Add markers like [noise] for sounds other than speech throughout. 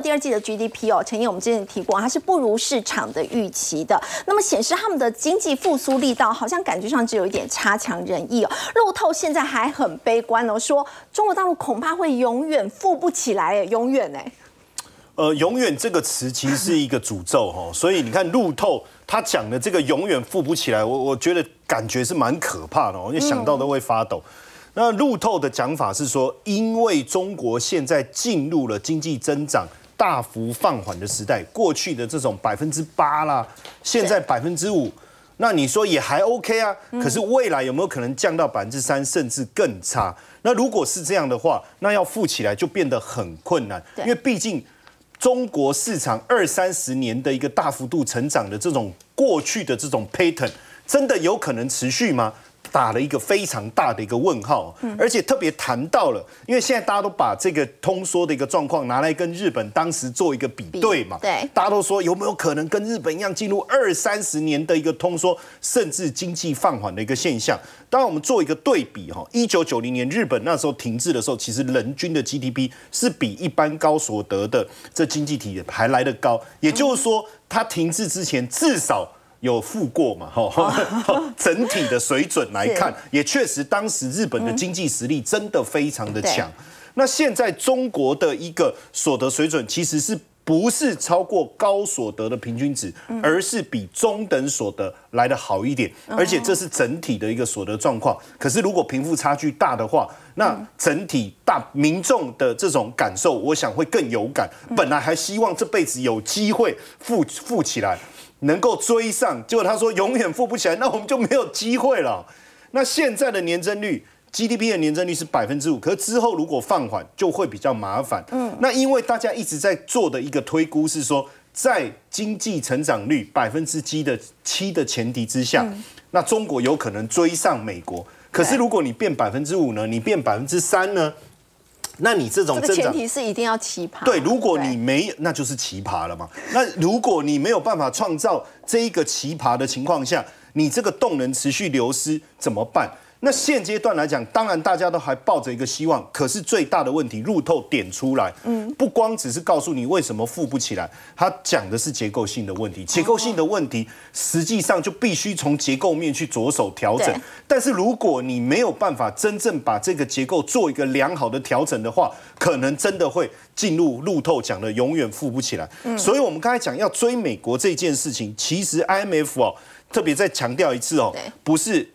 第二季的 GDP 哦，陈毅，我们之前提过，它是不如市场的预期的。那么显示他们的经济复苏力道，好像感觉上只有一点差强人意哦。路透现在还很悲观哦，说中国大陆恐怕会永远富不起来，哎，永远哎。呃，永远这个词其实是一个诅咒哈，所以你看路透他讲的这个永远富不起来，我我觉得感觉是蛮可怕的，我一想到都会发抖。那路透的讲法是说，因为中国现在进入了经济增长。大幅放缓的时代，过去的这种百分之八啦，现在百分之五，那你说也还 OK 啊？可是未来有没有可能降到百分之三，甚至更差？那如果是这样的话，那要富起来就变得很困难，因为毕竟中国市场二三十年的一个大幅度成长的这种过去的这种 pattern，真的有可能持续吗？打了一个非常大的一个问号，而且特别谈到了，因为现在大家都把这个通缩的一个状况拿来跟日本当时做一个比对嘛，对，大家都说有没有可能跟日本一样进入二三十年的一个通缩，甚至经济放缓的一个现象。当然，我们做一个对比哈，一九九零年日本那时候停滞的时候，其实人均的 GDP 是比一般高所得的这经济体还来得高，也就是说，它停滞之前至少。有富过嘛？哈，[laughs] 整体的水准来看，[laughs] 也确实，当时日本的经济实力真的非常的强。那现在中国的一个所得水准，其实是不是超过高所得的平均值，而是比中等所得来的好一点。而且这是整体的一个所得状况。可是如果贫富差距大的话，那整体大民众的这种感受，我想会更有感。本来还希望这辈子有机会富富起来。能够追上，结果他说永远付不起来，那我们就没有机会了。那现在的年增率 GDP 的年增率是百分之五，可是之后如果放缓，就会比较麻烦。嗯，那因为大家一直在做的一个推估是说，在经济成长率百分之七的七的前提之下，那中国有可能追上美国。可是如果你变百分之五呢？你变百分之三呢？那你这种前提是一定要奇葩，对，如果你没有，那就是奇葩了嘛。那如果你没有办法创造这一个奇葩的情况下，你这个动能持续流失怎么办？那现阶段来讲，当然大家都还抱着一个希望，可是最大的问题，路透点出来，嗯，不光只是告诉你为什么富不起来，他讲的是结构性的问题，结构性的问题实际上就必须从结构面去着手调整。但是如果你没有办法真正把这个结构做一个良好的调整的话，可能真的会进入路透讲的永远富不起来。所以我们刚才讲要追美国这件事情，其实 IMF 哦，特别再强调一次哦，不是。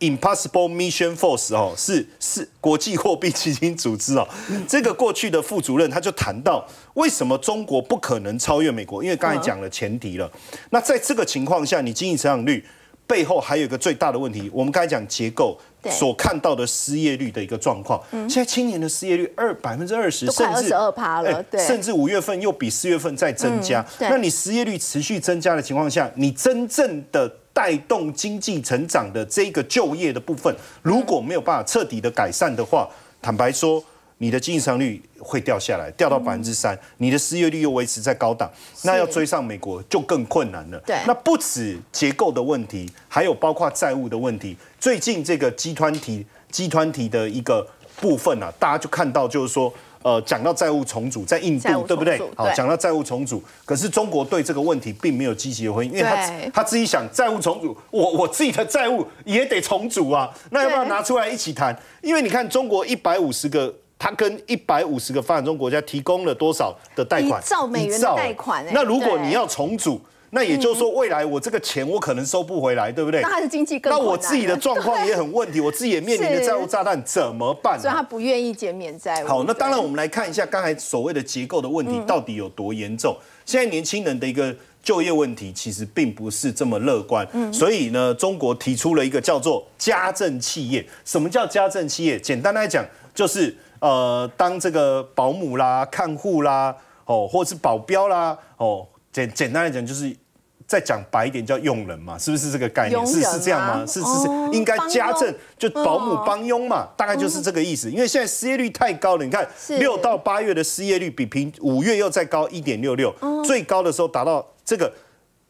Impossible Mission Force 哦，是是国际货币基金组织哦，这个过去的副主任他就谈到，为什么中国不可能超越美国？因为刚才讲了前提了。那在这个情况下，你经济成长率背后还有一个最大的问题，我们刚才讲结构所看到的失业率的一个状况。现在青年的失业率二百分之二十，甚至二趴了，对，甚至五月份又比四月份再增加。那你失业率持续增加的情况下，你真正的。带动经济成长的这个就业的部分，如果没有办法彻底的改善的话，坦白说，你的经济增率会掉下来，掉到百分之三，你的失业率又维持在高档，那要追上美国就更困难了。对，那不止结构的问题，还有包括债务的问题。最近这个集团体集团体的一个部分啊，大家就看到就是说。呃，讲到债务重组，在印度对不对？好，讲到债务重组，可是中国对这个问题并没有积极的回应，因为他他自己想债务重组，我我自己的债务也得重组啊，那要不要拿出来一起谈？因为你看，中国一百五十个，他跟一百五十个发展中国家提供了多少的贷款？兆美元贷款？那如果你要重组？那也就是说，未来我这个钱我可能收不回来，对不对？那还是经济更那我自己的状况也很问题，[laughs] 我自己也面临的债务炸弹怎么办？所以他不愿意减免债务。好，那当然我们来看一下刚才所谓的结构的问题到底有多严重。现在年轻人的一个就业问题其实并不是这么乐观。嗯，所以呢，中国提出了一个叫做家政企业。什么叫家政企业？简单来讲，就是呃，当这个保姆啦、看护啦，哦，或者是保镖啦，哦，简简单来讲就是。再讲白一点，叫佣人嘛，是不是这个概念？是是这样吗？是是是，应该家政就保姆帮佣嘛，大概就是这个意思。因为现在失业率太高了，你看六到八月的失业率比平五月又再高一点六六，最高的时候达到这个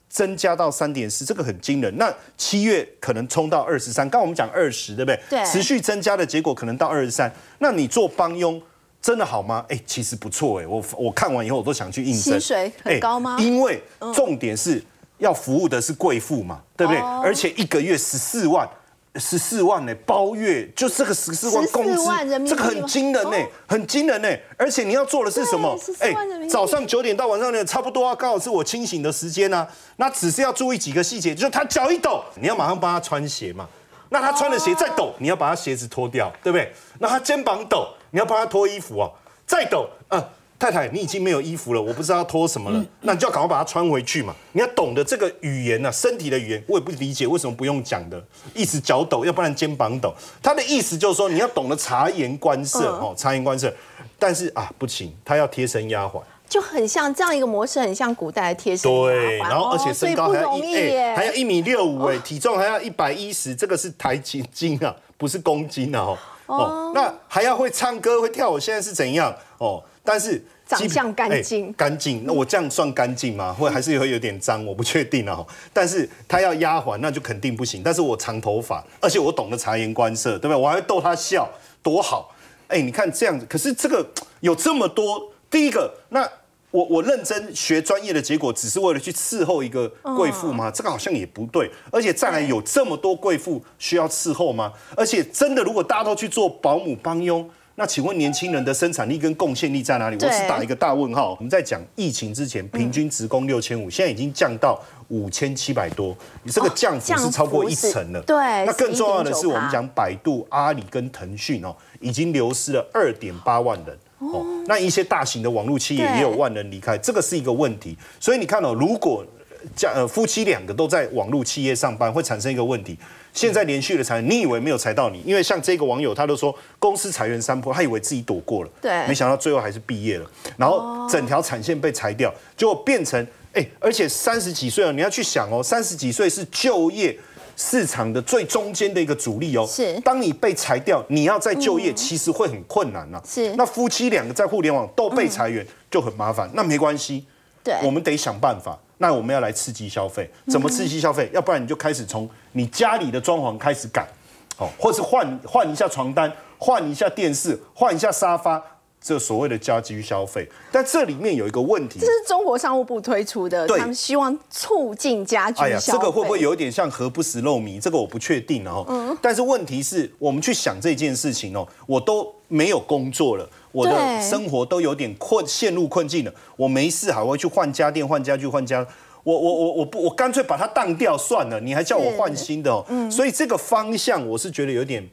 增加到三点四，这个很惊人。那七月可能冲到二十三，刚我们讲二十，对不对？对。持续增加的结果可能到二十三。那你做帮佣真的好吗？哎，其实不错哎，我我看完以后我都想去应征，薪水很高吗？因为重点是。要服务的是贵妇嘛，对不对？而且一个月十四万，十四万呢，包月就这个十四万工资，这个很惊人呢，很惊人呢。而且你要做的是什么？哎，早上九点到晚上呢，差不多啊，刚好是我清醒的时间呢。那只是要注意几个细节，就是他脚一抖，你要马上帮他穿鞋嘛。那他穿的鞋再抖，你要把他鞋子脱掉，对不对？那他肩膀抖，你要帮他脱衣服啊。再抖，嗯。太太，你已经没有衣服了，我不知道脱什么了，那你就要赶快把它穿回去嘛。你要懂得这个语言呢，身体的语言，我也不理解为什么不用讲的，一直脚抖，要不然肩膀抖。他的意思就是说，你要懂得察言观色哦，察言观色。但是啊，不行，他要贴身丫鬟。就很像这样一个模式，很像古代的贴身丫鬟。对，然后而且身高还一，还有一米六五，哎，体重还要一百一十，这个是台斤斤啊，不是公斤啊，哦，哦，那还要会唱歌会跳舞，现在是怎样？哦。但是长相干净，干净那我这样算干净吗？或还是会有点脏，我不确定啊、但是他要丫鬟，那就肯定不行。但是我长头发，而且我懂得察言观色，对不对？我还会逗他笑，多好！哎，你看这样子，可是这个有这么多，第一个，那我我认真学专业的结果，只是为了去伺候一个贵妇吗？这个好像也不对。而且再来，有这么多贵妇需要伺候吗？而且真的，如果大家都去做保姆帮佣。那请问年轻人的生产力跟贡献力在哪里？我只打一个大问号。我们在讲疫情之前，平均职工六千五，现在已经降到五千七百多，这个降幅是超过一成了。对，那更重要的是，我们讲百度、阿里跟腾讯哦，已经流失了二点八万人哦。那一些大型的网络企业也有万人离开，这个是一个问题。所以你看哦，如果家夫妻两个都在网络企业上班，会产生一个问题。现在连续的裁员，你以为没有裁到你？因为像这个网友，他都说公司裁员三波，他以为自己躲过了，对，没想到最后还是毕业了。然后整条产线被裁掉，结果变成哎，而且三十几岁了，你要去想哦，三十几岁是就业市场的最中间的一个主力哦。是，当你被裁掉，你要再就业，其实会很困难呐。是，那夫妻两个在互联网都被裁员就很麻烦，那没关系。我们得想办法，那我们要来刺激消费，怎么刺激消费？要不然你就开始从你家里的装潢开始改，哦，或是换换一下床单，换一下电视，换一下沙发，这所谓的家居消费。但这里面有一个问题，这是中国商务部推出的，他们希望促进家居。哎呀，这个会不会有点像“何不食肉糜？这个我不确定哦。嗯。但是问题是我们去想这件事情哦，我都没有工作了。我的生活都有点困，陷入困境了。我没事，还会去换家电、换家具、换家。我我我我不，我干脆把它当掉算了。你还叫我换新的哦。嗯。所以这个方向，我是觉得有点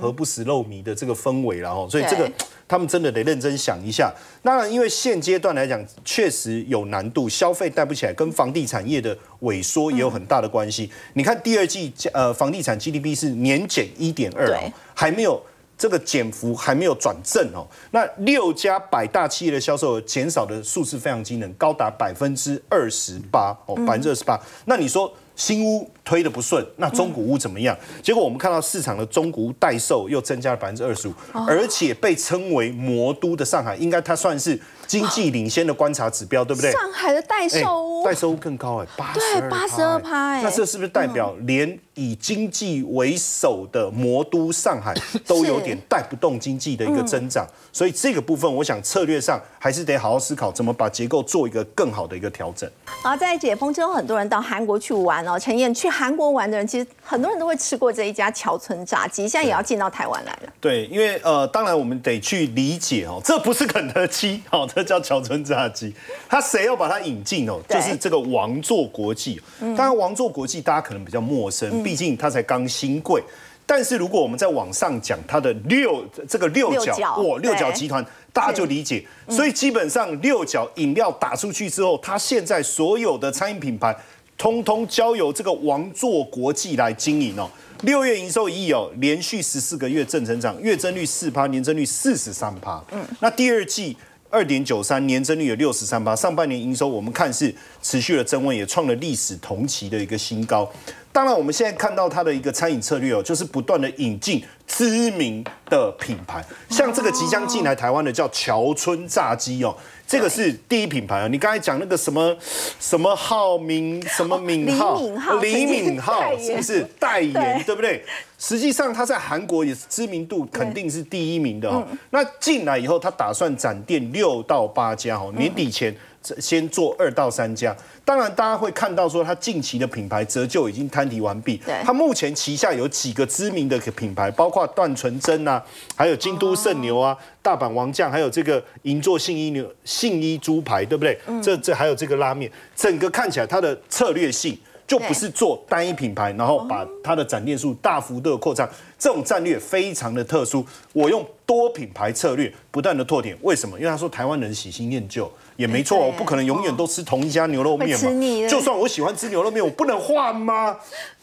何不食肉糜的这个氛围了哦。所以这个他们真的得认真想一下。那因为现阶段来讲，确实有难度，消费带不起来，跟房地产业的萎缩也有很大的关系。你看第二季，呃，房地产 GDP 是年减一点二，还没有。这个减幅还没有转正哦，那六家百大企业的销售额减少的数字非常惊人，高达百分之二十八哦，百分之二十八。那你说？新屋推的不顺，那中古屋怎么样？结果我们看到市场的中古屋代售又增加了百分之二十五，而且被称为魔都的上海，应该它算是经济领先的观察指标，对不对？上海的代售屋，代售屋更高哎，八对八十二趴哎，那这是不是代表连以经济为首的魔都上海 [laughs] 都有点带不动经济的一个增长？所以这个部分，我想策略上还是得好好思考，怎么把结构做一个更好的一个调整。而在解封之后，很多人到韩国去玩。哦，陈燕去韩国玩的人，其实很多人都会吃过这一家桥村炸鸡，现在也要进到台湾来了。对，因为呃，当然我们得去理解哦，这不是肯德基，哦，这叫桥村炸鸡。他谁要把它引进哦？就是这个王座国际。当然，王座国际大家可能比较陌生，毕竟它才刚新贵。但是如果我们在网上讲它的六这个六角，哇，六角集团，大家就理解。所以基本上六角饮料打出去之后，它现在所有的餐饮品牌。通通交由这个王座国际来经营哦。六月营收一亿哦，连续十四个月正成长，月增率四趴，年增率四十三趴。嗯，那第二季二点九三，年增率有六十三趴。上半年营收我们看是持续了增温，也创了历史同期的一个新高。当然，我们现在看到它的一个餐饮策略哦，就是不断的引进。知名的品牌，像这个即将进来台湾的叫乔村炸鸡哦，这个是第一品牌啊。你刚才讲那个什么什么号名什么敏浩，李敏浩是不是代言对不对？实际上他在韩国也是知名度肯定是第一名的哦。那进来以后，他打算展店六到八家哦，年底前先做二到三家。当然，大家会看到说他近期的品牌折旧已经摊提完毕。他目前旗下有几个知名的品牌，包括。挂段纯真啊，还有京都圣牛啊，大阪王将，还有这个银座信一牛、信一猪排，对不对？这这还有这个拉面，整个看起来它的策略性就不是做单一品牌，然后把它的展店数大幅度的扩张，这种战略非常的特殊。我用多品牌策略不断的拓点，为什么？因为他说台湾人喜新厌旧也没错，我不可能永远都吃同一家牛肉面嘛。就算我喜欢吃牛肉面，我不能换吗？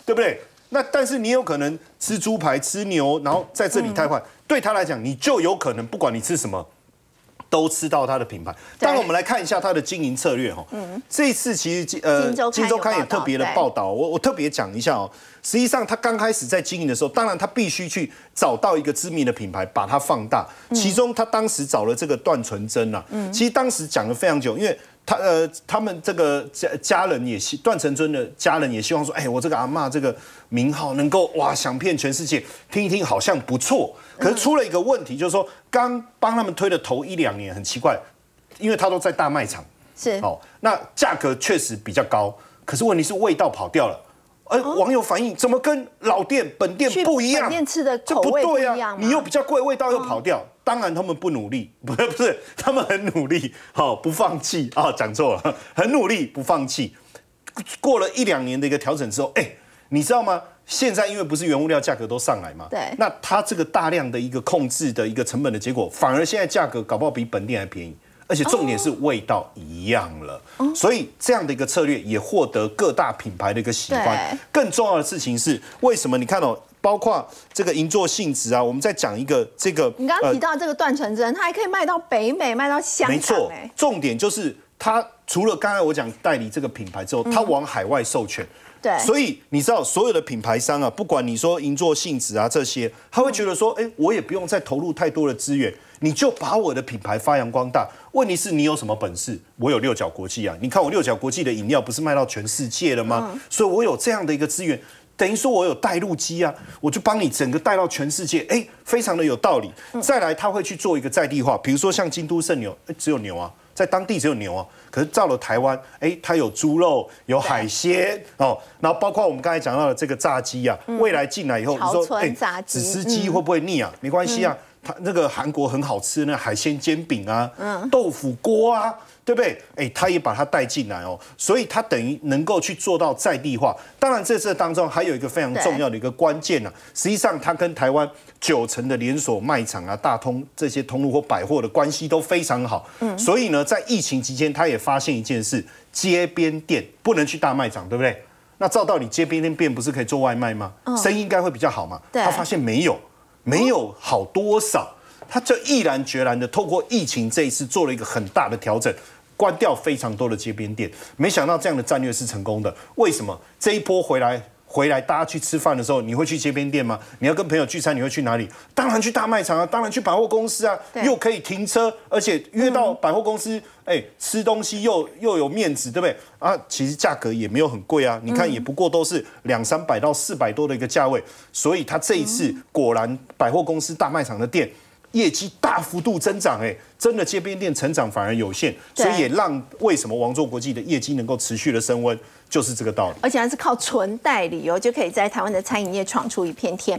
对不对？那但是你有可能吃猪排、吃牛，然后在这里太换，对他来讲，你就有可能不管你吃什么，都吃到他的品牌。当然，我们来看一下他的经营策略哈。嗯。这一次其实呃，《金周刊》也特别的报道，我我特别讲一下哦。实际上，他刚开始在经营的时候，当然他必须去找到一个知名的品牌，把它放大。其中，他当时找了这个段纯真啊。嗯。其实当时讲了非常久，因为。他呃，他们这个家家人也希段成尊的家人，也希望说，哎，我这个阿妈这个名号能够哇，想骗全世界听一听，好像不错。可是出了一个问题，就是说刚帮他们推的头一两年很奇怪，因为他都在大卖场，是哦，那价格确实比较高，可是问题是味道跑掉了。哎，网友反映怎么跟老店本店不一样？店吃的口味不一样，你又比较贵，味道又跑掉。当然，他们不努力，不 [laughs] 是不是，他们很努力，好不放弃啊，讲错了，很努力不放弃。过了一两年的一个调整之后，哎，你知道吗？现在因为不是原物料价格都上来嘛，对，那它这个大量的一个控制的一个成本的结果，反而现在价格搞不好比本地还便宜，而且重点是味道一样了。所以这样的一个策略也获得各大品牌的一个喜欢。更重要的事情是，为什么你看哦？包括这个银座性质啊，我们再讲一个这个。你刚刚提到这个断层针，它还可以卖到北美，卖到香港。没错，重点就是它除了刚才我讲代理这个品牌之后，它往海外授权。对。所以你知道所有的品牌商啊，不管你说银座性质啊这些，他会觉得说，哎，我也不用再投入太多的资源，你就把我的品牌发扬光大。问题是你有什么本事？我有六角国际啊，你看我六角国际的饮料不是卖到全世界了吗？所以我有这样的一个资源。等于说，我有带路机啊，我就帮你整个带到全世界，哎，非常的有道理。再来，他会去做一个在地化，比如说像京都盛牛，只有牛啊，在当地只有牛啊。可是到了台湾，哎，它有猪肉，有海鲜哦，然后包括我们刚才讲到的这个炸鸡啊，未来进来以后，你说，哎，只吃鸡会不会腻啊？没关系啊。他那个韩国很好吃，那海鲜煎饼啊，豆腐锅啊，对不对？哎，他也把它带进来哦，所以他等于能够去做到在地化。当然，这次当中还有一个非常重要的一个关键呢，实际上他跟台湾九成的连锁卖场啊、大通这些通路或百货的关系都非常好。嗯，所以呢，在疫情期间，他也发现一件事：街边店不能去大卖场，对不对？那照道理街边店不是可以做外卖吗？生意应该会比较好嘛？他发现没有。没有好多少，他就毅然决然的透过疫情这一次做了一个很大的调整，关掉非常多的街边店。没想到这样的战略是成功的，为什么这一波回来？回来大家去吃饭的时候，你会去街边店吗？你要跟朋友聚餐，你会去哪里？当然去大卖场啊，当然去百货公司啊，又可以停车，而且约到百货公司，哎，吃东西又又有面子，对不对？啊，其实价格也没有很贵啊，你看也不过都是两三百到四百多的一个价位，所以他这一次果然百货公司大卖场的店。业绩大幅度增长，哎，真的街边店成长反而有限，所以也让为什么王座国际的业绩能够持续的升温，就是这个道理。而且还是靠纯代理哦，就可以在台湾的餐饮业闯出一片天。